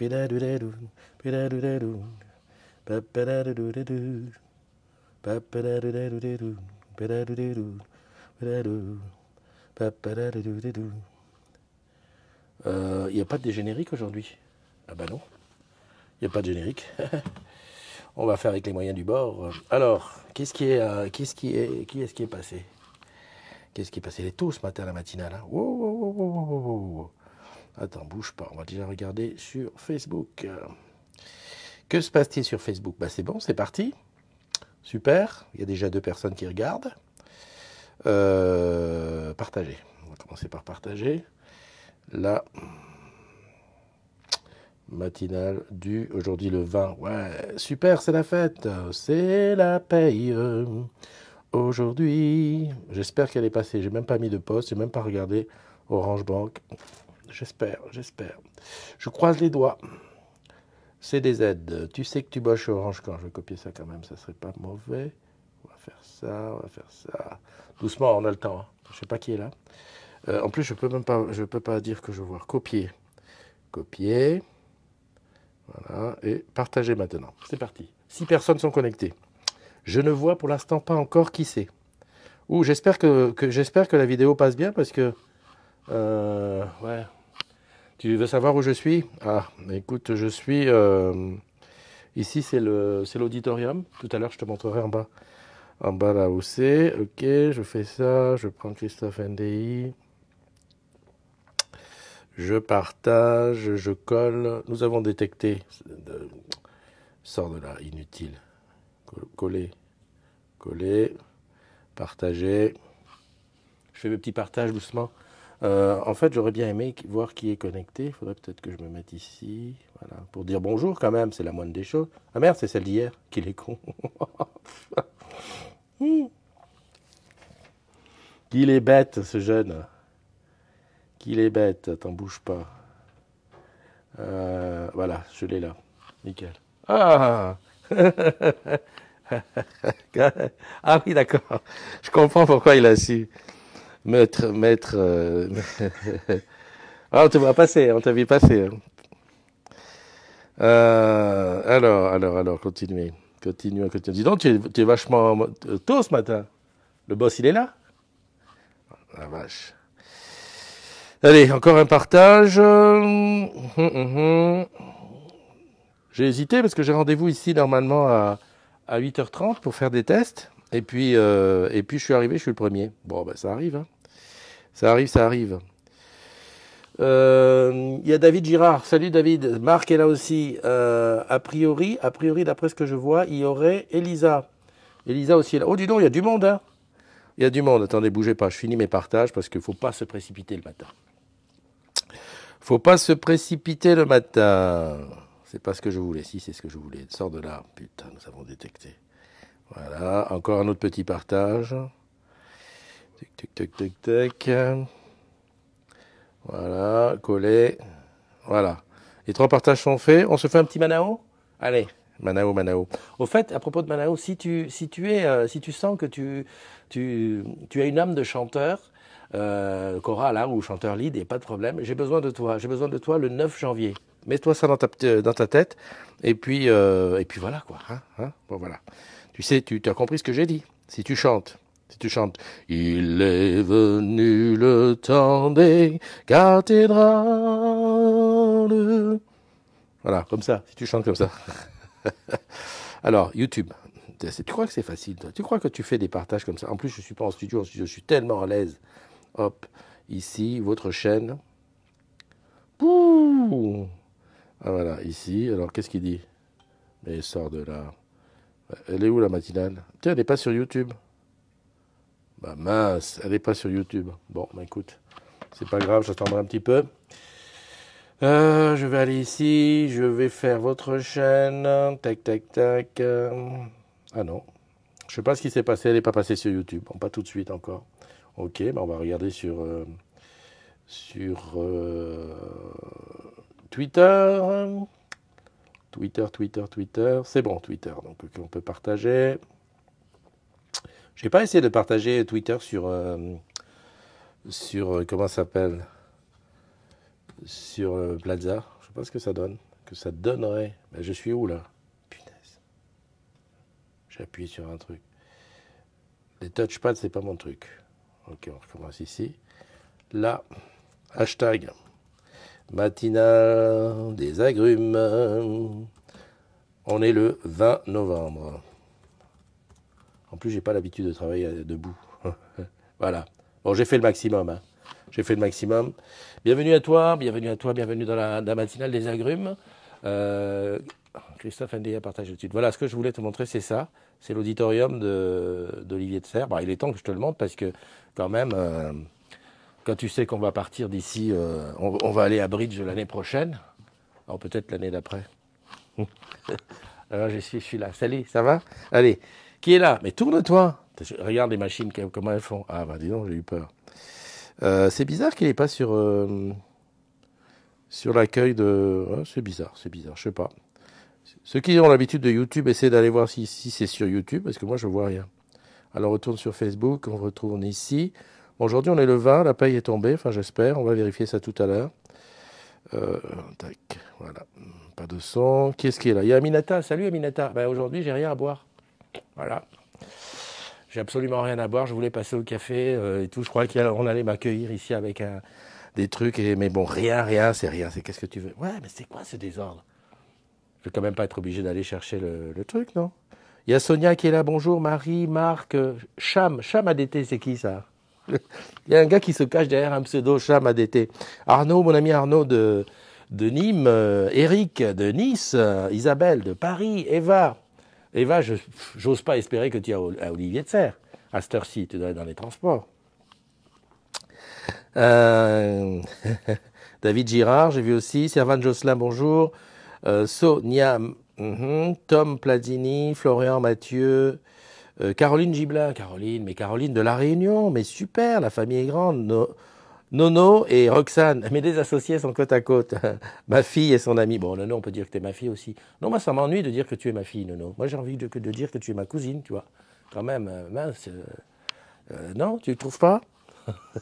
Il n'y euh, a pas de générique aujourd'hui. Ah bah non, il n'y a pas de générique. On va faire avec les moyens du bord. Alors, qu'est-ce qui est, euh, qu'est-ce qui est, qui est qui est passé Qu'est-ce qui est passé Les tous ce matin la matinale. Hein. Attends, bouge pas, on va déjà regarder sur Facebook. Que se passe-t-il sur Facebook bah, C'est bon, c'est parti. Super, il y a déjà deux personnes qui regardent. Euh, partager. On va commencer par partager. La matinale du aujourd'hui le 20. Ouais, super, c'est la fête. C'est la paye aujourd'hui. J'espère qu'elle est passée. J'ai même pas mis de poste, j'ai même pas regardé Orange Bank. J'espère, j'espère. Je croise les doigts. C'est des aides. Tu sais que tu boches orange quand je vais copier ça quand même, ça serait pas mauvais. On va faire ça, on va faire ça. Doucement, on a le temps. Je hein. Je sais pas qui est là. Euh, en plus, je peux même pas, je peux pas dire que je vois. Copier, copier. Voilà et partager maintenant. C'est parti. Six personnes sont connectées. Je ne vois pour l'instant pas encore qui c'est. Ouh, j'espère que, j'espère que la vidéo passe bien parce que euh, ouais, tu veux savoir où je suis Ah, écoute, je suis. Euh, ici, c'est l'auditorium. Tout à l'heure, je te montrerai en bas. En bas, là où c'est. Ok, je fais ça. Je prends Christophe NDI. Je partage, je colle. Nous avons détecté. De, sors de là, inutile. Coller. Coller. Partager. Je fais mes petits partages doucement. Euh, en fait, j'aurais bien aimé voir qui est connecté. Il faudrait peut-être que je me mette ici, voilà, pour dire bonjour quand même, c'est la moindre des choses. Ah merde, c'est celle d'hier, qu'il est con. qu'il est bête, ce jeune. Qu'il est bête, t'en bouge pas. Euh, voilà, je l'ai là. Nickel. Ah Ah oui, d'accord. Je comprends pourquoi il a su. Maître, maître. Euh, ah, on te voit passer, on t'a vu passer. Hein. Euh, alors, alors, alors, continuez. Continuez, continuez. Dis donc, tu es, vachement euh, tôt ce matin. Le boss, il est là ah, La vache. Allez, encore un partage. Hum, hum, hum, j'ai hésité parce que j'ai rendez-vous ici normalement à, à 8h30 pour faire des tests. Et puis, et puis je suis arrivé, je suis le premier. Bon, ben ça arrive. Hein. Ça arrive, ça arrive. Euh, il y a David Girard. Salut David. Marc est là aussi. Euh, a priori, a priori, d'après ce que je vois, il y aurait Elisa. Elisa aussi est là. Oh, dis donc, il y a du monde, hein. Il y a du monde. Attendez, bougez pas. Je finis mes partages parce qu'il ne faut pas se précipiter le matin. Il ne Faut pas se précipiter le matin. C'est pas ce que je voulais. Si, c'est ce que je voulais. Sors de là. Putain, nous avons détecté. Voilà. Encore un autre petit partage. Tic, tic, tic, Voilà, coller Voilà. Les trois partages sont faits. On se fait un petit Manao Allez, Manao, Manao. Au fait, à propos de Manao, si tu, si es, euh, si tu sens que tu, tu, as une âme de chanteur, euh, ou chanteur lead et pas de problème. J'ai besoin de toi. J'ai besoin de toi le 9 janvier. Mets-toi ça dans ta, euh, dans ta tête et puis euh, et puis voilà quoi. Hein, hein. voilà. Tu sais, tu as compris ce que j'ai dit. Si tu chantes, si tu chantes Il est venu le temps des cathédrales. Voilà, comme ça, si tu chantes comme ça. Alors, YouTube. Tu crois que c'est facile, Tu crois que tu fais des partages comme ça En plus, je ne suis pas en studio, je suis tellement à l'aise. Hop, ici, votre chaîne. Pouh ah, voilà, ici. Alors, qu'est-ce qu'il dit Mais sort de là. Elle est où la matinale Tiens, elle n'est pas sur YouTube. Bah mince, elle n'est pas sur YouTube. Bon, écoute, bah, écoute, c'est pas grave, j'attendrai un petit peu. Euh, je vais aller ici, je vais faire votre chaîne. Tac, tac, tac. Ah non, je sais pas ce qui s'est passé, elle n'est pas passée sur YouTube. Bon, pas tout de suite encore. Ok, bah, on va regarder sur, euh, sur euh, Twitter. Twitter, Twitter, Twitter. C'est bon, Twitter. Donc, on peut partager. J'ai pas essayé de partager Twitter sur. Euh, sur. Euh, comment ça s'appelle Sur euh, Plaza. Je sais pas ce que ça donne. Que ça donnerait. je suis où là Punaise. J'ai appuyé sur un truc. Les touchpads, c'est pas mon truc. Ok, on recommence ici. Là, hashtag matinal des agrumes. On est le 20 novembre. En plus, j'ai pas l'habitude de travailler euh, debout. voilà. Bon, j'ai fait le maximum. Hein. J'ai fait le maximum. Bienvenue à toi, bienvenue à toi, bienvenue dans la, matinale des agrumes. Euh, Christophe Ndéa partage suite. Voilà, ce que je voulais te montrer, c'est ça. C'est l'auditorium d'Olivier de, Serre. Bah, il est temps que je te le montre parce que, quand même, euh, quand tu sais qu'on va partir d'ici, euh, on, va aller à Bridge l'année prochaine. Alors peut-être l'année d'après. Alors je suis, je suis là. Salut, ça va Allez qui est là. Mais tourne-toi. Regarde les machines, comment elles font. Ah, bah dis donc, j'ai eu peur. Euh, c'est bizarre qu'il n'est pas sur, euh, sur l'accueil de. c'est bizarre, c'est bizarre, je sais pas. Ceux qui ont l'habitude de YouTube, essaient d'aller voir si, si c'est sur YouTube, parce que moi, je vois rien. Alors, retourne sur Facebook, on retourne ici. Aujourd'hui, on est le 20, la paye est tombée, enfin, j'espère. On va vérifier ça tout à l'heure. Euh, tac, voilà. Pas de son. quest ce qui est là Il y a Aminata. Salut Aminata. Ben, Aujourd'hui, j'ai rien à boire. Voilà. J'ai absolument rien à boire, je voulais passer au café euh, et tout. Je crois qu'on allait m'accueillir ici avec des trucs, et, mais bon, rien, rien, c'est rien. C'est qu'est-ce que tu veux Ouais, mais c'est quoi ce désordre Je vais quand même pas être obligé d'aller chercher le, truc, non Il y a Sonia qui est là, bonjour, Marie, Marc, euh, Cham. Cham ADT, c'est qui ça Il y a un gars qui se cache derrière un pseudo Cham ADT. Arnaud, mon ami Arnaud de, de Nîmes, Eric euh, de Nice, Isabelle de Paris, Eva Eva, j'ose pas espérer que tu as Olivier de Serre. À cette tu dois être dans les transports. Euh, David Girard, j'ai vu aussi. Servan Josselin, bonjour. Euh, Sonia, mm-hmm. Tom Pladini, Florian Mathieu, euh, Caroline Giblin. Caroline, mais Caroline de La Réunion, mais super, la famille est grande. Nono et Roxane, mes deux associés sont côte à côte. ma fille et son amie. Bon, Nono, on peut dire que tu es ma fille aussi. Non, moi, ça m'ennuie de dire que tu es ma fille, Nono. Moi, j'ai envie de, de, dire que tu es ma cousine, tu vois. Quand même, euh, mince. Euh, euh, non, tu ne trouves pas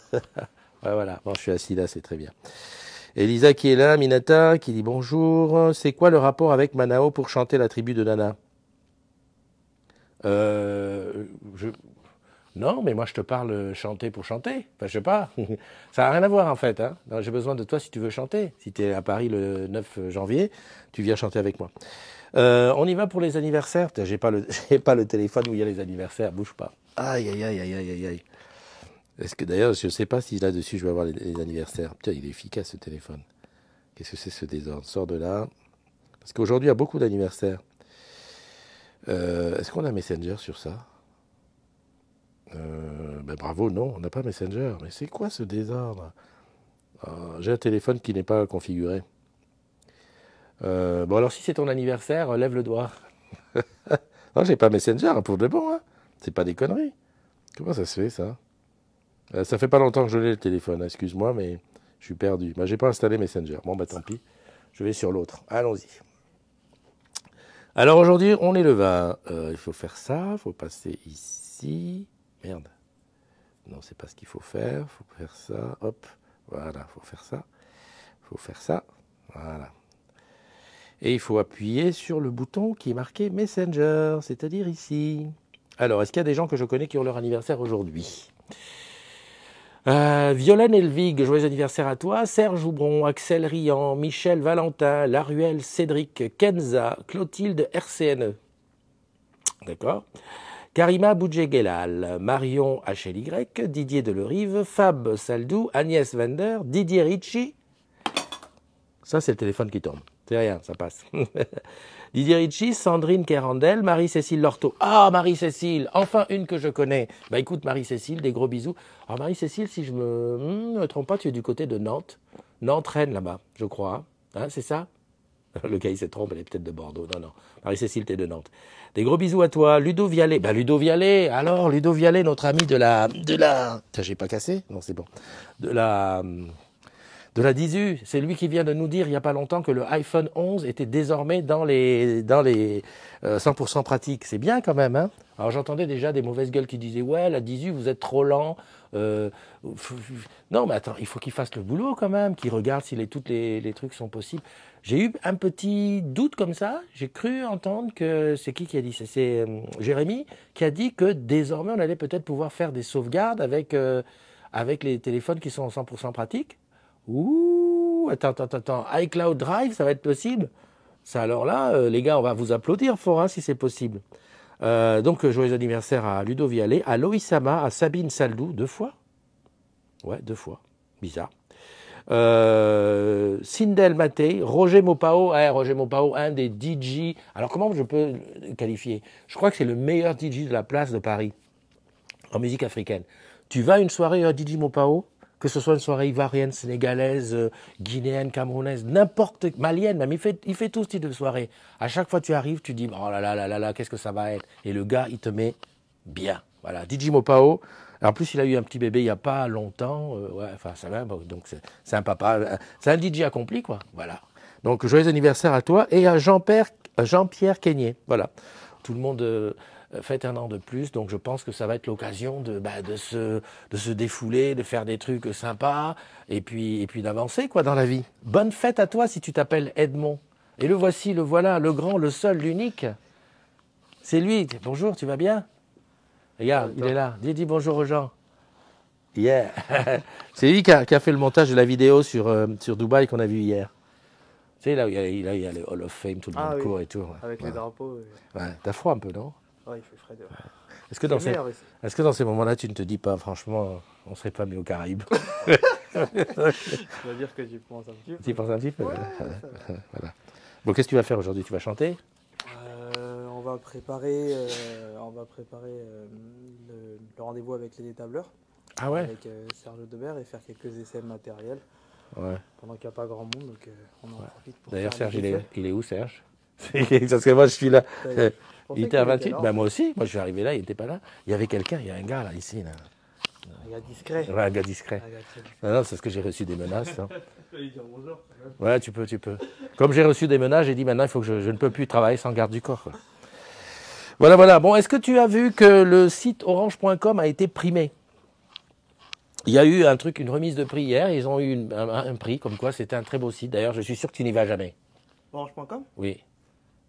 Voilà, bon, je suis assis là, c'est très bien. Elisa qui est là, Minata qui dit bonjour. C'est quoi le rapport avec Manao pour chanter la tribu de Nana euh, je, non, mais moi je te parle euh, chanter pour chanter. Enfin, je sais pas. ça n'a rien à voir en fait. Hein. J'ai besoin de toi si tu veux chanter. Si tu es à Paris le 9 euh, janvier, tu viens chanter avec moi. Euh, on y va pour les anniversaires. J'ai pas pas le téléphone où il y a les anniversaires. Bouge pas. Aïe aïe aïe aïe aïe aïe. Est-ce que d'ailleurs, je ne sais pas si là-dessus je vais avoir les, anniversaires. Putain, il est efficace ce téléphone. Qu'est-ce que c'est ce désordre Sors de là. Parce qu'aujourd'hui, il y a beaucoup d'anniversaires. est-ce qu'on a Messenger sur ça euh, ben bravo, non, on n'a pas Messenger. Mais c'est quoi ce désordre ah, J'ai un téléphone qui n'est pas configuré. Euh, bon, alors si c'est ton anniversaire, euh, lève le doigt. non, j'ai pas Messenger hein, pour le bon. Hein. C'est pas des conneries. Comment ça se fait ça Ça fait pas longtemps que je l'ai le téléphone, hein, excuse-moi, mais je suis perdu. Bah, j'ai pas installé Messenger. Bon, bah tant pis, je vais sur l'autre. Allons-y. Alors aujourd'hui, on est le 20. il faut faire ça, il faut passer ici. Merde. Non, c'est pas ce qu'il faut faire. Faut faire ça. Hop. Voilà, faut faire ça. Faut faire ça. Voilà. Et il faut appuyer sur le bouton qui est marqué Messenger, c'est-à-dire ici. Alors, est-ce qu'il y a des gens que je connais qui ont leur anniversaire aujourd'hui euh, Violaine Elvig, joyeux anniversaire à toi. Serge Houbron, Axel Rian, Michel Valentin, Laruelle, Cédric, Kenza, Clotilde RCNE. D'accord Karima Boudjeguelal, Marion HLY, Didier Delerive, Fab Saldou, Agnès Wender, Didier Ricci. Ça, c'est le téléphone qui tombe. C'est rien, ça passe. Didier Ricci, Sandrine Kerandel, Marie-Cécile Lorto. Ah, Marie-Cécile, enfin une que je connais. Bah écoute, Marie-Cécile, des gros bisous. Alors ah, Marie-Cécile, si je hmm, me, trompe pas, tu es du côté de Nantes. Nantes-Rennes, là-bas, je crois. Hein, c'est ça Le gars, il se trompe, elle est peut-être de Bordeaux. Non, non. Marie-Cécile, t'es de Nantes. Des gros bisous à toi. Ludo Vialet. Ben, Ludo Vialet. Alors, Ludo Vialet, notre ami de la, de la, j'ai pas cassé? Non, c'est bon. De la, de la Dizu. C'est lui qui vient de nous dire il n'y a pas longtemps que le iPhone 11 était désormais dans les, dans les 100% euh, pratiques. C'est bien quand même. Hein Alors j'entendais déjà des mauvaises gueules qui disaient ouais la Dizu vous êtes trop lent, euh, non, mais attends, il faut qu'il fasse le boulot quand même, qu'il regarde si les, tous les, trucs sont possibles. J'ai eu un petit doute comme ça. J'ai cru entendre que c'est qui qui a dit ça. C'est euh, Jérémy qui a dit que désormais on allait peut-être pouvoir faire des sauvegardes avec euh, avec les téléphones qui sont 100% pratiques. Ouh, attends, attends, attends, iCloud Drive, ça va être possible Ça alors là, les gars, on va vous applaudir fort si c'est possible. Euh, donc, euh, joyeux anniversaire à Ludo Vialet, à Loïsama, à Sabine Saldou, deux fois. Ouais, deux fois. Bizarre. Euh, Sindel Maté, Roger Mopao, eh, Roger Mopao, un des DJ. Alors comment je peux le qualifier Je crois que c'est le meilleur DJ de la place de Paris en musique africaine. Tu vas une soirée à euh, DJ Mopao que ce soit une soirée ivoirienne, sénégalaise, euh, guinéenne, camerounaise, n'importe, malienne même, il fait, il fait tout ce type de soirée. À chaque fois que tu arrives, tu dis, oh là là là là là, qu'est-ce que ça va être Et le gars, il te met bien. Voilà, DJ Mopao. En plus, il a eu un petit bébé il n'y a pas longtemps. Euh, enfin, ça va, donc c'est un papa. Euh, c'est un DJ accompli, quoi. Voilà. Donc, joyeux anniversaire à toi et à Jean-Pierre Jean Voilà. Tout le monde... Euh, faites un an de plus. Donc je pense que ça va être l'occasion de, bah, de, se, de se défouler, de faire des trucs sympas et puis, et puis d'avancer quoi dans la vie. Bonne fête à toi si tu t'appelles Edmond. Et le voici, le voilà, le grand, le seul, l'unique. C'est lui. Bonjour, tu vas bien Regarde, il est là. Dis, bonjour aux gens. Yeah. c'est lui qui a, fait le montage de la vidéo sur, euh, sur Dubaï qu'on a vu hier. Tu sais, là, il a, il y a le Hall of Fame, tout le ah monde court et tout. Avec les drapeaux. T'as froid un peu, non Ouais, ah, il fait frais dehors. Est-ce que, dans ces... moments-là, tu ne te dis pas, franchement, on ne serait pas mis aux Caraïbes Je veux dire que j'y pense un petit peu. Tu penses un petit peu hein. voilà. Bon, qu'est-ce que tu vas faire aujourd'hui Tu vas chanter euh, On va préparer, euh, euh, le, rendez-vous avec les détableurs, Ah ouais Avec Serge Debert et faire quelques essais matériels Pendant qu'il n'y a pas grand monde, donc on en profite pour. D'ailleurs, Serge, il est, il est où, Serge Parce que moi, je suis là. Il était à 28 bah, Moi aussi, moi je suis arrivé là, il n'était pas là. Il y avait quelqu'un, il y a un gars là, ici. Un gars discret. un gars discret. Ah non, c'est parce que j'ai reçu des menaces. Hein. ouais, tu peux, tu peux. Comme j'ai reçu des menaces, j'ai dit maintenant, il faut que je, ne peux plus travailler sans garde du corps. Voilà, voilà. Bon, est-ce que tu as vu que le site orange.com a été primé il y a eu un truc, une remise de prix hier. Ils ont eu un, un, prix, comme quoi c'était un très beau site. D'ailleurs, je suis sûr que tu n'y vas jamais. Orange.com Oui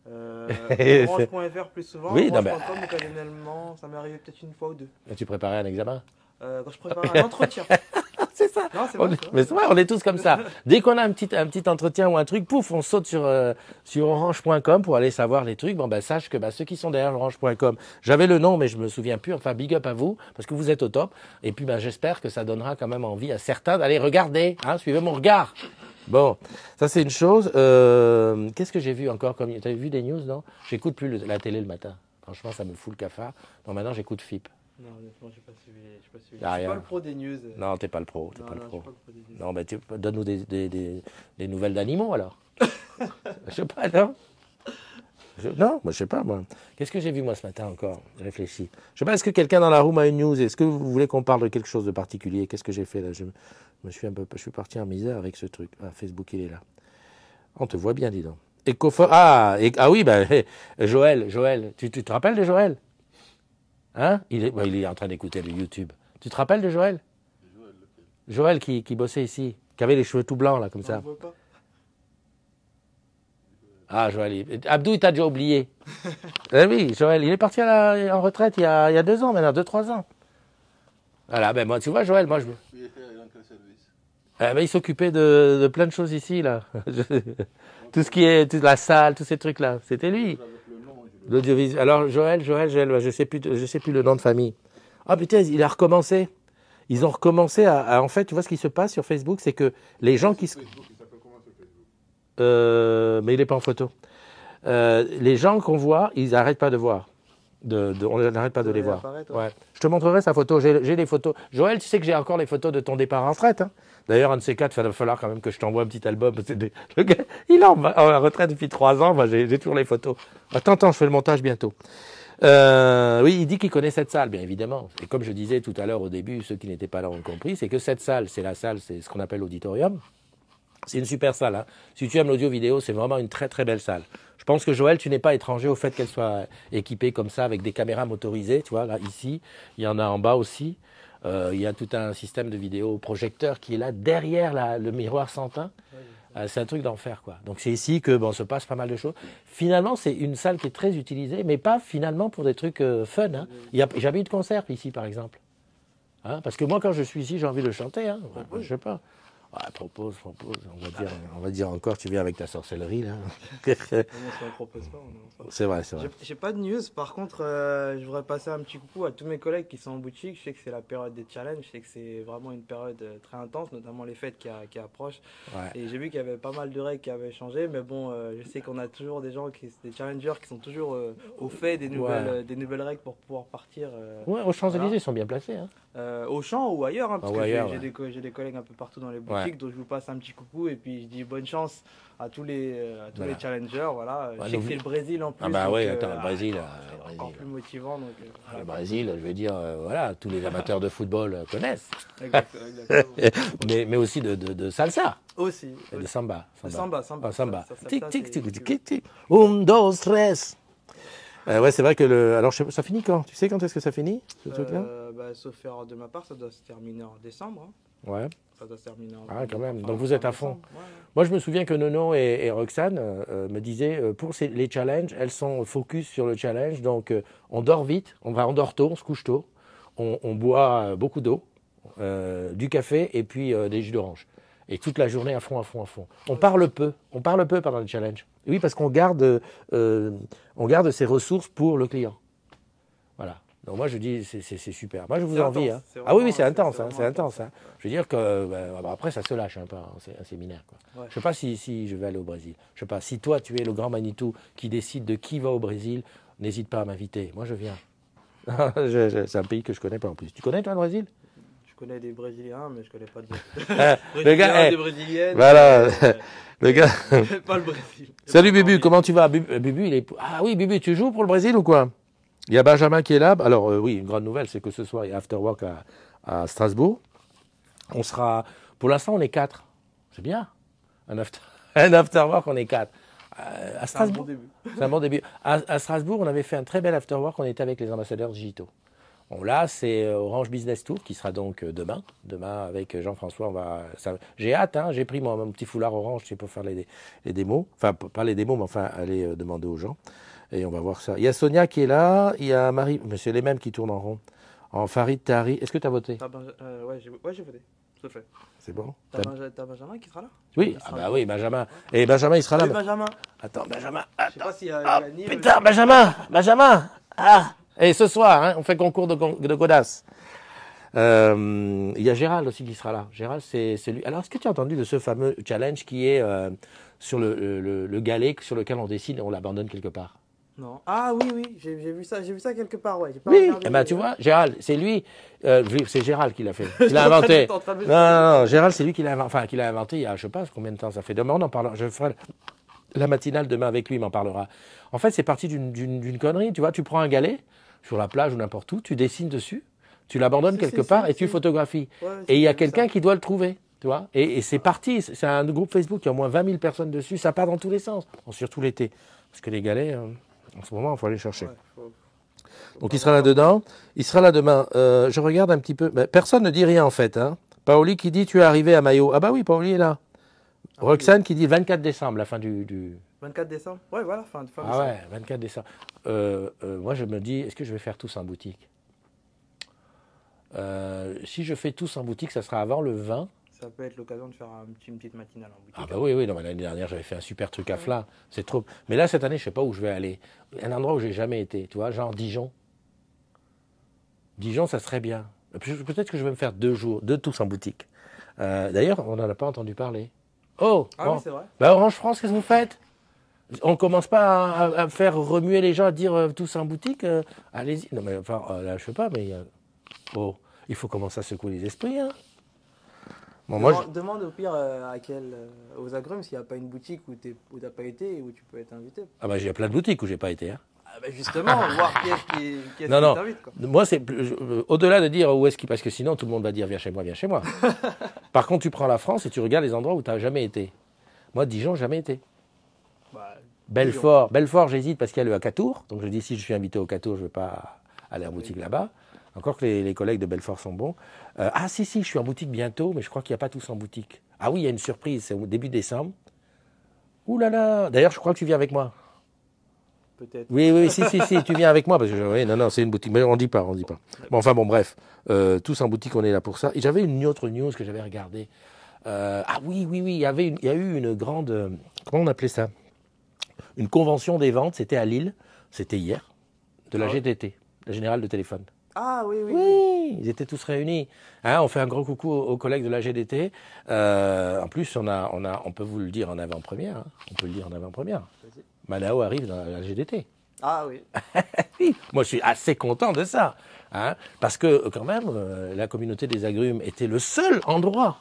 orange.fr euh, plus souvent. Oui, occasionnellement, ça m'est arrivé peut-être une fois ou deux. tu préparais un examen euh, je prépare un entretien. c'est ça. mais vrai, on est tous comme ça. Dès qu'on a un petit, un petit entretien ou un truc, pouf, on saute sur, euh, orange.com pour aller savoir les trucs. Bon, bah, sache que bah, ceux qui sont derrière orange.com, j'avais le nom, mais je me souviens plus. Enfin, big up à vous, parce que vous êtes au top. Et puis, bah, j'espère que ça donnera quand même envie à certains d'aller regarder. Hein, suivez mon regard. Bon, ça c'est une chose. Euh, qu'est-ce que j'ai vu encore comme... as vu des news, non J'écoute plus la télé le matin. Franchement, ça me fout le cafard. Non, maintenant, j'écoute FIP. Non, honnêtement, j'ai pas Pas suivi. Je ne suis pas le pro des news. Non, t'es pas le pro. pas, le pro. Non, mais donne-nous des, des, des, nouvelles d'animaux alors. je sais pas, non Non, moi je sais pas, moi. Qu'est-ce que j'ai vu moi ce matin encore Je réfléchis. Je sais pas, est-ce que quelqu'un dans la room a une news Est-ce que vous voulez qu'on parle de quelque chose de particulier Qu'est-ce que j'ai fait là je... Je suis je suis parti en misère avec ce truc. Ah, Facebook, il est là. On te voit bien, dis donc. ah, et, ah oui, ben, Joël, Joël, tu, te rappelles de Joël Hein il est, il est en train d'écouter le YouTube. Tu te rappelles de Joël Joël qui, qui, bossait ici, qui avait les cheveux tout blancs, là, comme ça. Ah, Joël, Abdou, il t'a déjà oublié. Eh oui, Joël, il est parti en retraite il y, a, il y a deux ans maintenant, deux, trois ans. Voilà, ben moi, tu vois, Joël, moi je. Eh ben, il s'occupait de, plein de choses ici, là. tout ce qui est la salle, tous ces trucs-là. C'était lui. L'audiovisuel. Alors, Joël, Joël, Joël, je sais sais plus le nom de famille. Ah putain, il a recommencé. Ils ont recommencé à, en fait, tu vois ce qui se passe sur Facebook, c'est que les gens qui se. Euh, mais il n'est pas en photo. Euh, les gens qu'on voit, ils n'arrêtent pas de voir on n'arrête pas de les voir. Je te montrerai sa photo. J'ai les photos. Joël, tu sais que j'ai encore les photos de ton départ en retraite. Hein. D'ailleurs, un de ces quatre, il va falloir quand même que je t'envoie un petit album. Des... il est en, retraite depuis trois ans. j'ai toujours les photos. Attends, attends, je fais le montage bientôt. Euh, oui, il dit qu'il connaît cette salle, bien évidemment. Et comme je disais tout à l'heure au début, ceux qui n'étaient pas là ont compris, c'est que cette salle, c'est la salle, c'est ce qu'on appelle l'auditorium. C'est une super salle. Hein. Si tu aimes l'audio vidéo, c'est vraiment une très très belle salle. Je pense que Joël, tu n'es pas étranger au fait qu'elle soit équipée comme ça avec des caméras motorisées. Tu vois, là, ici, il y en a en bas aussi. Euh, il y a tout un système de vidéo projecteur qui est là derrière le miroir sentin. Euh, c'est un truc d'enfer, quoi. Donc c'est ici que bon, se passe pas mal de choses. Finalement, c'est une salle qui est très utilisée, mais pas finalement pour des trucs euh, fun. Hein. y a eu de concert ici, par exemple. Hein, parce que moi, quand je suis ici, j'ai envie de chanter. Hein. Ah je sais pas. Ah, propose, propose. On va, ah dire, on va dire encore, tu viens avec ta sorcellerie là. C'est vrai, c'est vrai. J'ai pas de news. Par contre, euh, je voudrais passer un petit coucou à tous mes collègues qui sont en boutique. Je sais que c'est la période des challenges. Je sais que c'est vraiment une période euh, très intense, notamment les fêtes qui, approchent. Et j'ai vu qu'il y avait pas mal de règles qui avaient changé. Mais bon, euh, je sais qu'on a toujours des gens, qui, des challengers qui sont toujours au fait des nouvelles, des nouvelles règles pour pouvoir partir. ouais, aux Champs-Élysées, ils sont bien placés. Hein. Euh, au champ ou ailleurs, hein, parce ah que j'ai des, collègues un peu partout dans les boutiques, donc je vous passe un petit coucou et puis je dis bonne chance à tous les, euh, à tous les challengers. Voilà. Bah, le Brésil en ah plus. Ah bah oui, euh, attends, le Brésil. Ah, encore, plus motivant. Le Brésil, je veux dire, voilà, tous les amateurs de football connaissent. mais, mais aussi de, de, salsa. Aussi. Et de samba. Samba, samba. samba. Tic, tic, tic, tic, tic. Un, dos, tres. ouais, c'est vrai que le. Alors, ça finit quand Tu sais quand est-ce que ça finit, ce truc-là bah, sauf faire de ma part, ça doit se terminer en décembre. Hein. Ouais. Ça doit se terminer en Ah, quand même. Donc vous êtes à fond. Moi, je me souviens que Nono et, Roxane euh, euh, me disaient euh, pour les challenges, elles sont focus sur le challenge. Donc on dort vite, on va dort tôt, on se couche tôt, on, boit beaucoup d'eau, du café et puis des jus d'orange. Et toute la journée à fond, à fond, à fond. On parle peu. On parle peu pendant le challenge. Oui, parce qu'on garde, on garde ses ressources pour le client moi je dis c'est super. Moi je vous envie. hein. Ah oui, oui hein, c'est intense, hein, c'est intense. Hein. Je veux dire que euh, bah, bah, après ça se lâche un peu un, hein. séminaire. Quoi. ne Je sais pas si, si je vais aller au Brésil. Je sais pas si toi tu es le grand Manitou qui décide de qui va au Brésil. N'hésite pas à m'inviter. Moi je viens. c'est un pays que je connais pas en plus. Tu connais toi le Brésil je connais des Brésiliens, mais je connais pas de. gars, des eh, Brésiliennes. Voilà. Euh, le gars. pas le Brésil. Salut Bibu, comment tu vas Bibu, il est. Ah oui, Bibu, tu joues pour le Brésil ou quoi il y a Benjamin qui est là. Alors euh, oui, une grande nouvelle, c'est que ce soir, il y a Afterwork à, à Strasbourg. On sera, pour l'instant, on est quatre. C'est bien. Un, after, un Afterwork, on est quatre. Euh, à Strasbourg, c'est un bon début. À, Strasbourg, on avait fait un très bel After Work. On était avec les ambassadeurs digitaux. là, c'est euh, Orange Business Tour qui sera donc demain. Demain, avec Jean-François, on va. J'ai hâte, hein. j'ai pris mon, petit foulard orange pour faire les, démos. Enfin, pas les démos, mais enfin, aller demander aux gens. Et on va voir ça. Il y a Sonia qui est là, il y a Marie, mais c'est les mêmes qui tournent en rond. En Farid Tari, est-ce que tu as voté Oui, ben, euh, Ouais, j'ai ouais, voté. C'est bon T'as Benjamin qui sera là Oui, ah bah oui, Benjamin. Et Benjamin, il sera là. Oui, Benjamin. Attends, Benjamin. Attends. Je sais pas si, ah, putain, Benjamin Benjamin Ah Et ce soir, hein, on fait concours de, de godasses. Euh, il y a Gérald aussi qui sera là. Gérald, c'est lui. Alors, est-ce que tu as entendu de ce fameux challenge qui est euh, sur le, le, le, galet sur lequel on décide, et on l'abandonne quelque part non. Ah oui, oui, j'ai vu ça, j'ai vu ça quelque part, ouais. oui, eh ben, tu euh. vois, Gérald, c'est euh, lui, c'est Gérald qui l'a fait. Il l'a inventé. Non, non, non, Gérald, c'est lui qui l'a inventé, enfin, inventé il y a, je sais pas combien de temps ça fait. Demain, on en parlera. Je ferai la matinale demain avec lui, il m'en parlera. En fait, c'est parti d'une connerie, tu vois. Tu prends un galet sur la plage ou n'importe où, tu dessines dessus, tu l'abandonnes quelque part et tu photographies. et il y a quelqu'un qui doit le trouver. Tu vois et, c'est parti, c'est un groupe Facebook, qui a au moins 20 000 personnes dessus, ça part dans tous les sens, surtout l'été, parce que les galets... Euh, en ce moment, il faut aller chercher. Donc il sera là-dedans. Il sera là demain. Euh, je regarde un petit peu. Mais personne ne dit rien en fait. Hein. Paoli qui dit tu es arrivé à Mayo. Ah bah oui, Paoli est là. Ah Roxane qui dit 24 décembre, la fin du. 24 décembre Oui, voilà, fin, fin ah ouais, 24 décembre. Euh, euh, moi, je me dis, est-ce que je vais faire tous en boutique Si je fais tous en boutique, ça sera avant le 20 ça peut être l'occasion de faire une petite matinale en boutique. Ah bah oui, oui, l'année dernière j'avais fait un super truc à Fla, c'est trop. Mais là cette année je sais pas où je vais aller, un endroit où j'ai jamais été, tu vois, genre Dijon. Dijon ça serait bien. Peut-être que je vais me faire deux jours, deux tous en boutique. Euh, d'ailleurs on n'en a pas entendu parler. Oh, ah, oui, c'est vrai. Bah Orange France, qu'est-ce que vous faites on commence pas à, faire remuer les gens, à dire euh, tous en boutique, euh, allez-y. Non mais enfin, là je sais pas, mais oh, il faut commencer à secouer les esprits. Hein moi, Demande au pire euh, à euh, aux agrumes s'il n'y a pas une boutique où tu n'as pas été et où tu peux être invité. Ah bah, j'ai plein de boutiques où j'ai pas été. Hein. Ah bah justement, voir qui est-ce qui, est non, Moi, c'est euh, au-delà de dire où est-ce qui Parce que sinon, tout le monde va dire viens chez moi, viens chez moi. Par contre, tu prends la France et tu regardes les endroits où tu n'as jamais été. Moi, Dijon, jamais été. Bah, Belfort, Belfort j'hésite parce qu'il y a le Catour. Donc je dis si je suis invité au Catour, je ne vais pas aller en boutique là-bas. Encore que les, collègues de Belfort sont bons. Euh, ah si, si, je suis en boutique bientôt, mais je crois qu'il n'y a pas tous en boutique. Ah oui, il y a une surprise, c'est au début décembre. Ouh là là D'ailleurs, je crois que tu viens avec moi. Peut-être. Oui, oui, si, si, si, tu viens avec moi. Parce que, non, non, c'est une boutique. Mais on ne dit pas, on ne dit pas. Bon, enfin, bon, bref. Euh, tous en boutique, on est là pour ça. Et j'avais une autre news que j'avais regardée. Euh, ah oui, oui, oui, il y, avait il y a eu une grande. Comment on appelait ça Une convention des ventes, c'était à Lille. C'était hier, de la ah GTT, la Générale de Téléphone. Ah oui, oui. Oui, ils étaient tous réunis. Hein, on fait un gros coucou aux, collègues de la GDT. Euh, en plus, on, a, on, a, on peut vous le dire en avant-première. Hein. On peut le dire en avant-première. Malao arrive dans la GDT. Ah oui. Moi, je suis assez content de ça. Hein. parce que, quand même, euh, la communauté des agrumes était le seul endroit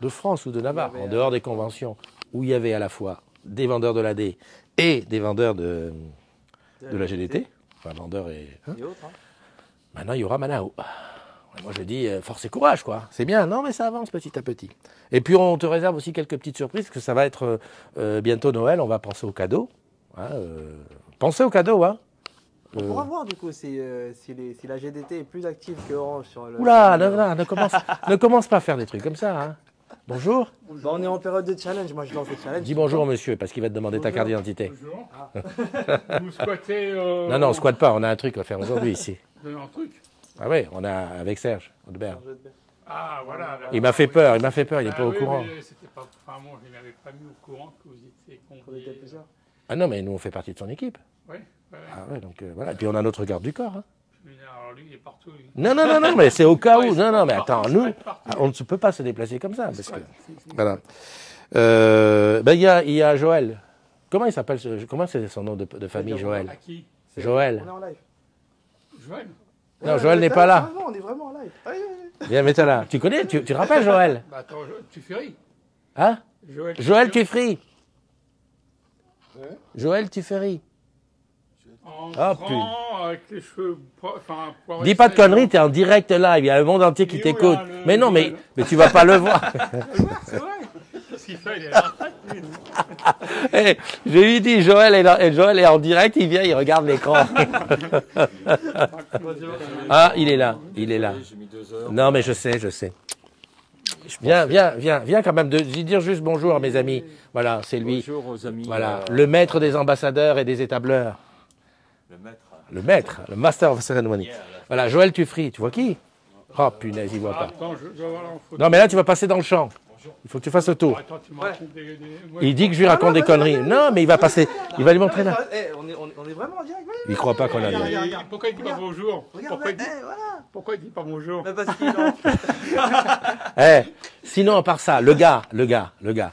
de France ou de Navarre, en dehors euh, des conventions, où il y avait à la fois des vendeurs de l'AD et des vendeurs de, de, la GDT. Enfin, vendeurs et. autres. Maintenant, il y aura Manao. Moi, je dis euh, force et courage, quoi. C'est bien, non, mais ça avance petit à petit. Et puis, on te réserve aussi quelques petites surprises, parce que ça va être euh, euh, bientôt Noël, on va penser aux cadeaux. Hein, pensez aux cadeaux, hein. On pourra voir du coup si, la GDT est plus active que Orange sur le. Oula, ne, commence, ne commence pas à faire des trucs comme ça. Hein. Bonjour. Bah, on est en période de challenge. Moi, je lance le challenge. Dis bonjour, monsieur, parce qu'il va te demander ta carte d'identité. Bonjour. Ah. Vous squattez. Non, non, on squatte pas. On a un truc à faire aujourd'hui ici truc Ah oui, on a avec Serge Audebert. Ah voilà. Il m'a fait peur, il m'a fait peur, il n'est ah pas au courant. Ah non, mais nous, on fait partie de son équipe. Oui. Ah ouais, donc euh, voilà. Et puis on a notre garde du corps. Hein. Alors lui, il est partout. Non, non, non, non, mais c'est au cas où. Non, non, mais attends, nous, on ne peut pas se déplacer comme ça. Voilà. Euh, ben, il y, a, Joël. Comment il s'appelle Comment c'est son nom de, famille, Joël Joël. Joël Non, Joël n'est pas là. Non, ah, on est vraiment en live. Ah, Viens, mets-toi là. Tu connais, tu, te rappelles Joël bah, Attends, tu feris. Hein Joël, tu fais hein Joël tu hein En oh, putain. avec cheveux, Dis pas de conneries, t'es en direct live, il y a le monde entier qui oh t'écoute. Mais non, mais, mais tu vas pas le voir. c'est vrai, je lui dis, Joël est, Joël est en direct, il vient, il regarde l'écran. ah, il est là, il est là. Non, mais je sais, je sais. Viens, viens, viens, viens quand même de dire juste bonjour à mes amis. Voilà, c'est lui. Bonjour aux amis. Voilà, le maître des ambassadeurs et des étableurs. Le maître. Le maître, le master of ceremony. Voilà, Joël Tuffry, tu vois qui Oh punaise, il voit pas. Non mais là tu vas passer dans le champ. Il faut que tu fasses le tour. Il dit que je lui raconte des conneries. Non, mais il va passer. Il va lui montrer eh, on, est, vraiment en direct. Il croit pas qu'on a dit. Eh, Pourquoi il dit pas bonjour bah, Pourquoi il ne dit pas bonjour eh, Sinon, à part ça, le gars, le gars, le gars,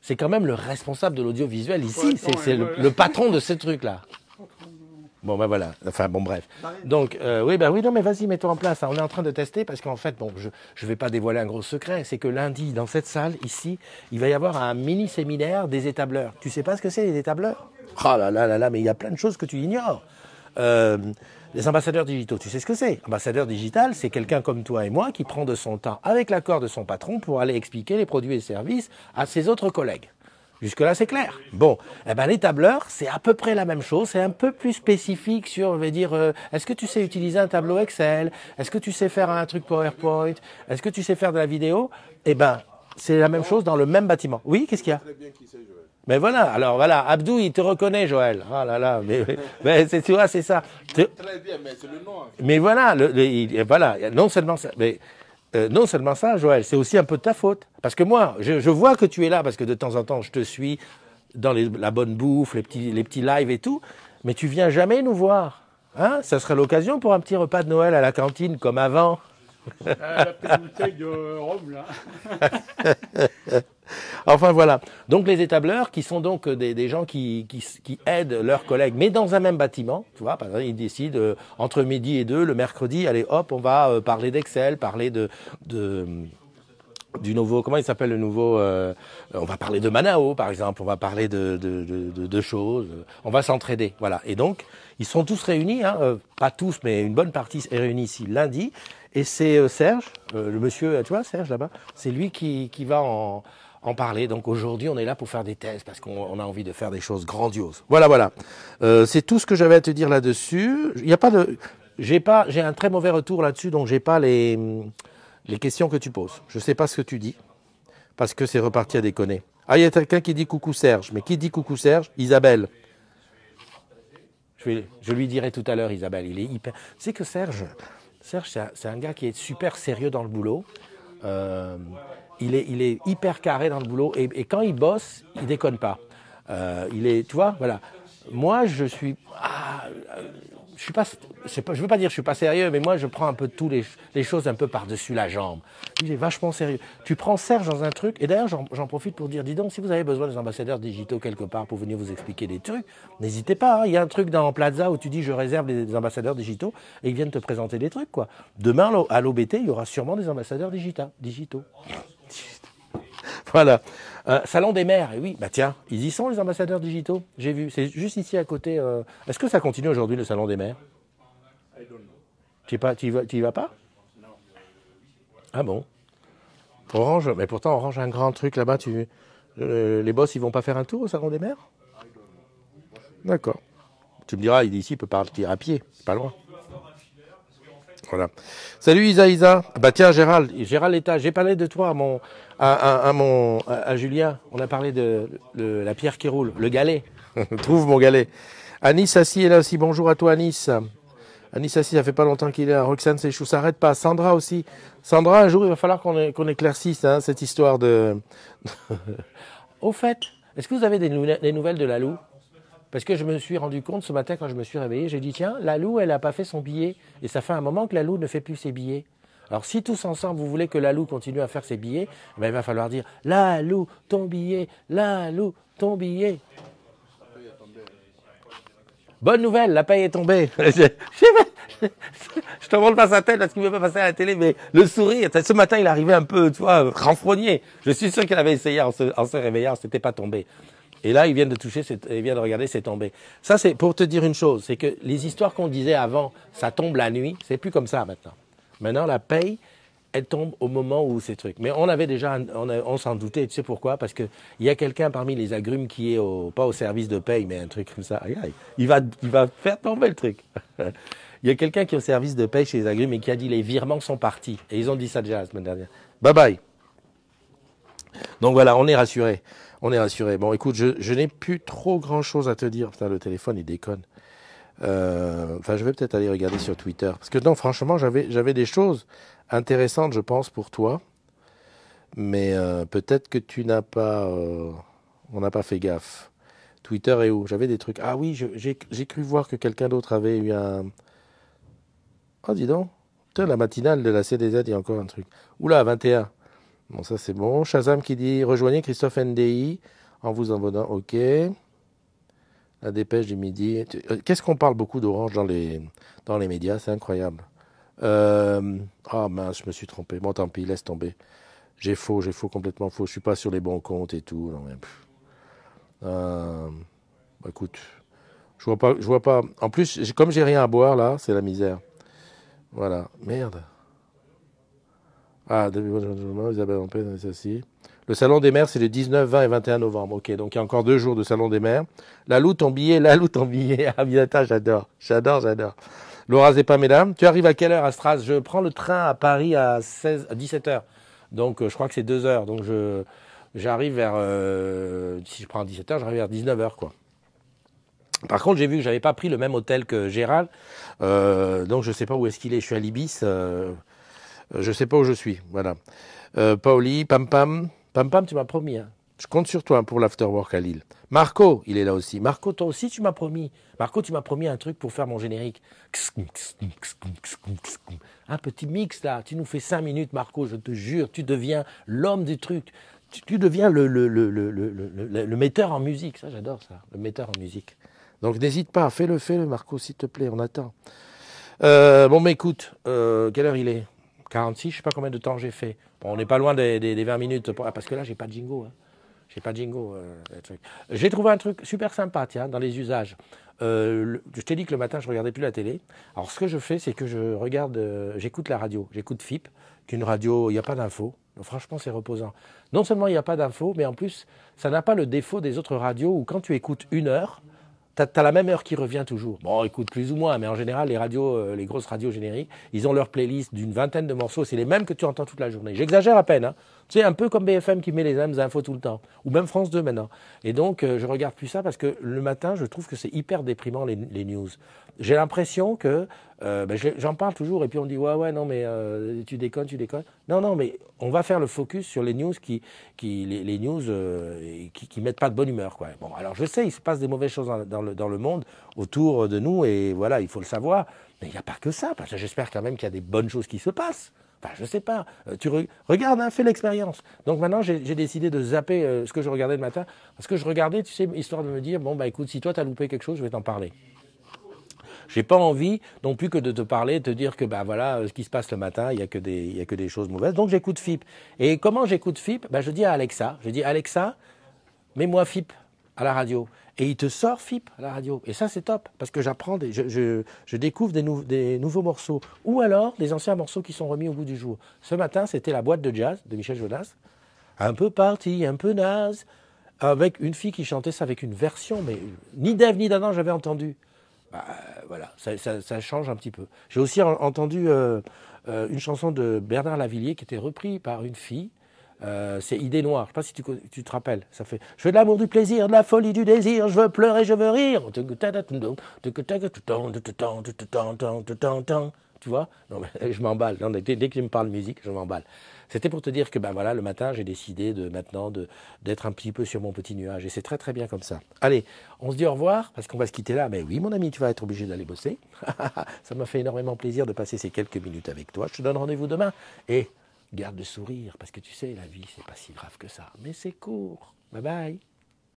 c'est quand même le responsable de l'audiovisuel ici. C'est le patron de ce truc-là. Bon, ben voilà. Enfin, bon, bref. Donc, euh, oui, ben oui, non, mais vas-y, mets-toi en place. Hein. On est en train de tester parce qu'en fait, bon, je ne vais pas dévoiler un gros secret. C'est que lundi, dans cette salle, ici, il va y avoir un mini-séminaire des étableurs. Tu sais pas ce que c'est, les étableurs Ah là là là là, mais il y a plein de choses que tu ignores. Euh, les ambassadeurs digitaux, tu sais ce que c'est Ambassadeur digital, c'est quelqu'un comme toi et moi qui prend de son temps avec l'accord de son patron pour aller expliquer les produits et services à ses autres collègues. Jusque-là, c'est clair. Bon, eh ben, les tableurs, c'est à peu près la même chose. C'est un peu plus spécifique sur, je vais dire, euh, est-ce que tu sais utiliser un tableau Excel Est-ce que tu sais faire un truc PowerPoint Est-ce que tu sais faire de la vidéo Eh ben, c'est la même chose dans le même bâtiment. Oui, qu'est-ce qu'il y a mais voilà, alors voilà, Abdou, il te reconnaît, Joël. Ah là là, mais, mais tu vois, c'est ça. Très bien, mais c'est le nom. Hein. Mais voilà, voilà, non seulement ça, mais euh, non seulement ça, Joël, c'est aussi un peu de ta faute. Parce que moi, je, vois que tu es là, parce que de temps en temps, je te suis dans la bonne bouffe, les petits, les petits lives et tout, mais tu viens jamais nous voir. Hein ça serait l'occasion pour un petit repas de Noël à la cantine, comme avant. Ah, la bouteille de rhum, là. enfin voilà. Donc les étableurs, qui sont donc euh, des, gens qui, aident leurs collègues, mais dans un même bâtiment, tu vois, par exemple, ils décident euh, entre midi et deux, le mercredi, allez hop, on va euh, parler d'Excel, parler de, du nouveau, comment il s'appelle le nouveau On va parler de Manao, par exemple, on va parler de, de, choses, on va s'entraider, voilà. Et donc, ils sont tous réunis, hein, pas tous, mais une bonne partie est réunie ici lundi, et c'est Serge, le monsieur, tu vois, Serge là-bas, c'est lui qui, qui va en, en parler. Donc aujourd'hui, on est là pour faire des thèses parce qu'on a envie de faire des choses grandioses. Voilà, voilà. Euh, c'est tout ce que j'avais à te dire là-dessus. Il n'y a pas de, j'ai pas, j'ai un très mauvais retour là-dessus, donc j'ai pas les les questions que tu poses. Je sais pas ce que tu dis parce que c'est reparti à déconner. Ah, il y a quelqu'un qui dit coucou Serge, mais qui dit coucou Serge Isabelle. Je, lui dirai tout à l'heure, Isabelle. Il est hyper. C'est que Serge, Serge, c'est un, gars qui est super sérieux dans le boulot. Euh, il est, hyper carré dans le boulot et, quand il bosse, il déconne pas. Euh, il est, tu vois, voilà. Moi, je suis, ah, euh, je suis je veux pas dire que je suis pas sérieux, mais moi, je prends un peu tous les, choses un peu par-dessus la jambe. Il est vachement sérieux. Tu prends Serge dans un truc, et d'ailleurs, j'en profite pour dire, dis donc, si vous avez besoin des ambassadeurs digitaux quelque part pour venir vous expliquer des trucs, n'hésitez pas. Hein. Il y a un truc dans Plaza où tu dis, je réserve des ambassadeurs digitaux, et ils viennent te présenter des trucs, quoi. Demain, à l'OBT, il y aura sûrement des ambassadeurs digitaux. digitaux. voilà. Euh, salon des maires, et oui, bah tiens, ils y sont les ambassadeurs digitaux, j'ai vu. C'est juste ici à côté. Euh, est-ce que ça continue aujourd'hui le Salon des maires Tu n'y vas, vas pas Ah bon Orange, mais pourtant Orange a un grand truc là-bas. Tu... Euh, les boss, ils vont pas faire un tour au Salon des maires D'accord. Tu me diras, il ici, il peut partir à pied, c'est pas loin. Voilà. Salut Isa Isa. Bah tiens Gérald, Gérald l'état j'ai parlé de toi à mon à, mon à, Julien. On a parlé de, la pierre qui roule, le galet. Trouve mon galet. Anis Assis est là aussi. Bonjour à toi Anis. Anis Assis, ça fait pas longtemps qu'il est là. Roxane Ça s'arrête pas. Sandra aussi. Sandra, un jour il va falloir qu'on éclaircisse hein, cette histoire de. Au fait, est-ce que vous avez des, nouvelles, de la loup parce que je me suis rendu compte ce matin quand je me suis réveillé, j'ai dit tiens, la loup, elle n'a pas fait son billet. Et ça fait un moment que la loup ne fait plus ses billets. Alors si tous ensemble vous voulez que la loup continue à faire ses billets, eh ben, il va falloir dire la loup, ton billet, la loup, ton billet. Bonne nouvelle, la paye est tombée. je te montre pas sa tête parce qu'il ne veut pas passer à la télé, mais le sourire. Ce matin, il arrivait un peu, tu vois, renfrogné. Je suis sûr qu'il avait essayé en se, réveillant, se n'était pas tombé. Et là, ils viennent de toucher, ils de regarder, c'est tombé. Ça, c'est pour te dire une chose, c'est que les histoires qu'on disait avant, ça tombe la nuit, c'est plus comme ça maintenant. Maintenant, la paye, elle tombe au moment où ces trucs. Mais on avait déjà, on, s'en doutait, tu sais pourquoi Parce qu'il y a quelqu'un parmi les agrumes qui est pas au service de paye, mais un truc comme ça. Il va, il va faire tomber le truc. Il y a quelqu'un qui est au service de paye chez les agrumes et qui a dit les virements sont partis. Et ils ont dit ça déjà la semaine dernière. Bye bye. Donc voilà, on est rassuré. On est rassuré. Bon, écoute, je, n'ai plus trop grand chose à te dire. Putain, le téléphone, il déconne. Euh, enfin, je vais peut-être aller regarder sur Twitter. Parce que non, franchement, j'avais, des choses intéressantes, je pense, pour toi. Mais euh, peut-être que tu n'as pas. Euh, on n'a pas fait gaffe. Twitter est où J'avais des trucs. Ah oui, j'ai, cru voir que quelqu'un d'autre avait eu un. Oh, dis donc. Putain, la matinale de la CDZ, il y a encore un truc. Oula, 21. Bon, ça c'est bon. Shazam qui dit rejoignez Christophe NDI en vous envoyant. Ok. La dépêche du midi. Euh, qu'est-ce qu'on parle beaucoup d'orange dans les, dans les médias C'est incroyable. Euh, ah mince, je me suis trompé. Bon, tant pis, laisse tomber. J'ai faux, j'ai faux, complètement faux. Je suis pas sur les bons comptes et tout. Euh, écoute, je vois pas, je vois pas. En plus, comme j'ai rien à boire là, c'est la misère. Voilà, merde. Ah, Isabelle Le Salon des mers, c'est le 19, 20 et 21 novembre. Ok, donc il y a encore deux jours de Salon des mers. La loute en billet, la loute en billet. Ah, j'adore, j'adore, j'adore. Laura pas mesdames. Tu arrives à quelle heure à Strasbourg Je prends le train à Paris à, 17h. Donc euh, je crois que c'est 2 h Donc je j'arrive vers euh, si je prends 17h, j'arrive vers 19h quoi. Par contre, j'ai vu que j'avais pas pris le même hôtel que Gérald. Euh, donc je sais pas où est-ce qu'il est. Je suis à Libis euh, je sais pas où je suis. Voilà. Euh, Pauli, Pam Pam. Pam Pam, tu m'as promis. Hein. Je compte sur toi pour l'afterwork à Lille. Marco, il est là aussi. Marco, toi aussi, tu m'as promis. Marco, tu m'as promis un truc pour faire mon générique. Un petit mix là. Tu nous fais cinq minutes, Marco, je te jure. Tu deviens l'homme du truc. Tu, deviens le, le, metteur en musique. Ça, j'adore ça. Le metteur en musique. Donc n'hésite pas. Fais-le, fais-le, Marco, s'il te plaît. On attend. Euh, bon, mais écoute, quelle heure il est 46, je sais pas combien de temps j'ai fait. on n'est pas loin des, 20 minutes, ah, parce que là, j'ai pas de hein. J'ai pas de jingo. Euh, j'ai trouvé un truc super sympa, tiens, dans les usages. Euh, je t'ai dit que le matin, je regardais plus la télé. Alors, ce que je fais, c'est que je regarde, euh, j'écoute la radio, j'écoute FIP, qu'une radio, il n'y a pas d'infos. Franchement, c'est reposant. Non seulement il n'y a pas d'infos, mais en plus, ça n'a pas le défaut des autres radios où quand tu écoutes une heure, T'as la même heure qui revient toujours. Bon, écoute, plus ou moins, mais en général, les radios, euh, les grosses radios génériques, ils ont leur playlist d'une vingtaine de morceaux. C'est les mêmes que tu entends toute la journée. J'exagère à peine, hein. C'est un peu comme BFM qui met les mêmes infos tout le temps, ou même France 2 maintenant. Et donc, euh, je regarde plus ça parce que le matin, je trouve que c'est hyper déprimant les, news. J'ai l'impression que euh, ben, j'en parle toujours et puis on dit ouais ouais non mais euh, tu déconnes tu déconnes. Non non mais on va faire le focus sur les news qui, qui les, news qui, mettent pas de bonne humeur quoi. Bon alors je sais il se passe des mauvaises choses dans, le, dans le monde autour de nous et voilà il faut le savoir mais il n'y a pas que ça parce que j'espère quand même qu'il y a des bonnes choses qui se passent. Bah, « Je ne sais pas. Euh, tu hein, fais l'expérience. Donc maintenant, j'ai décidé de zapper euh, ce que je regardais le matin. Parce que je regardais, tu sais, histoire de me dire, bon, bah écoute, si toi, tu as loupé quelque chose, je vais t'en parler. J'ai pas envie non plus que de te parler, de te dire que bah voilà euh, ce qui se passe le matin, il n'y a que des choses mauvaises. Donc j'écoute FIP. Et comment j'écoute FIP bah, je dis à Alexa, je dis Alexa, mets-moi FIP à la radio. Et il te sort FIP à la radio. Et ça, c'est top, parce que j'apprends, je, découvre des, nouveaux morceaux, ou alors des anciens morceaux qui sont remis au bout du jour. Ce matin, c'était la boîte de jazz de Michel Jonas, un peu parti, un peu naze, avec une fille qui chantait ça avec une version, mais ni Dave ni d'Adam, j'avais entendu. Bah, voilà, ça, change un petit peu. J'ai aussi entendu euh, euh, une chanson de Bernard Lavillier qui était reprise par une fille euh, c'est Idée Noire. Je sais pas si tu, te rappelles. Ça fait Je veux de l'amour, du plaisir, de la folie, du désir. Je veux pleurer, je veux rire. Tu vois Non, mais je m'emballe. Dès, dès, que tu me parles musique, je m'emballe. C'était pour te dire que ben voilà, le matin, j'ai décidé de maintenant d'être un petit peu sur mon petit nuage. Et c'est très très bien comme ça. Allez, on se dit au revoir parce qu'on va se quitter là. Mais ben oui, mon ami, tu vas être obligé d'aller bosser. ça m'a fait énormément plaisir de passer ces quelques minutes avec toi. Je te donne rendez-vous demain. Et Garde le sourire, parce que tu sais, la vie, c'est pas si grave que ça. Mais c'est court. Bye bye.